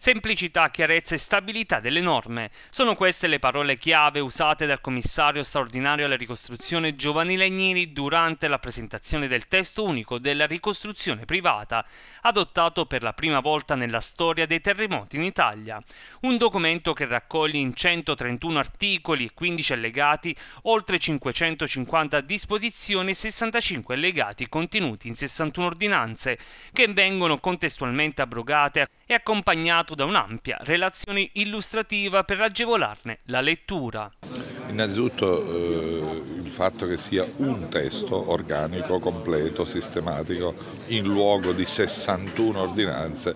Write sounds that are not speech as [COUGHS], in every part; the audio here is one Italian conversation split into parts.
Semplicità, chiarezza e stabilità delle norme sono queste le parole chiave usate dal commissario straordinario alla ricostruzione Giovanni Legneri durante la presentazione del testo unico della ricostruzione privata, adottato per la prima volta nella storia dei terremoti in Italia. Un documento che raccoglie in 131 articoli e 15 allegati oltre 550 disposizioni e 65 allegati contenuti in 61 ordinanze, che vengono contestualmente abrogate è accompagnato da un'ampia relazione illustrativa per agevolarne la lettura. Innanzitutto eh, il fatto che sia un testo organico, completo, sistematico, in luogo di 61 ordinanze,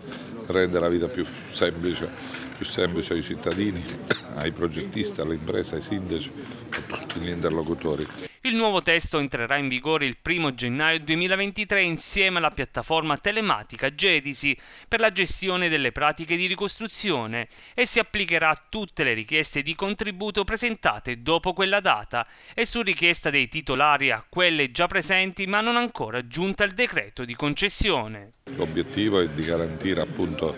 rende la vita più semplice, più semplice ai cittadini, [COUGHS] ai progettisti, alle imprese, ai sindaci, a tutti gli interlocutori. Il nuovo testo entrerà in vigore il 1 gennaio 2023 insieme alla piattaforma telematica Gedisi per la gestione delle pratiche di ricostruzione e si applicherà a tutte le richieste di contributo presentate dopo quella data e su richiesta dei titolari a quelle già presenti ma non ancora giunte al decreto di concessione. L'obiettivo è di garantire appunto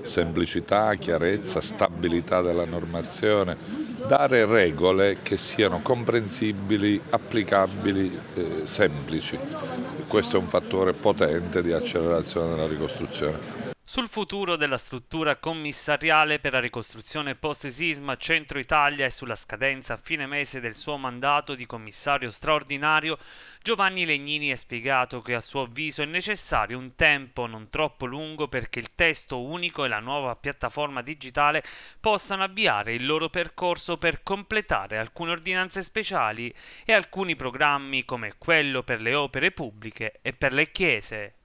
semplicità, chiarezza, stabilità della normazione dare regole che siano comprensibili, applicabili, eh, semplici. Questo è un fattore potente di accelerazione della ricostruzione sul futuro della struttura commissariale per la ricostruzione post-sisma Centro Italia e sulla scadenza a fine mese del suo mandato di commissario straordinario, Giovanni Legnini ha spiegato che a suo avviso è necessario un tempo non troppo lungo perché il testo unico e la nuova piattaforma digitale possano avviare il loro percorso per completare alcune ordinanze speciali e alcuni programmi come quello per le opere pubbliche e per le chiese.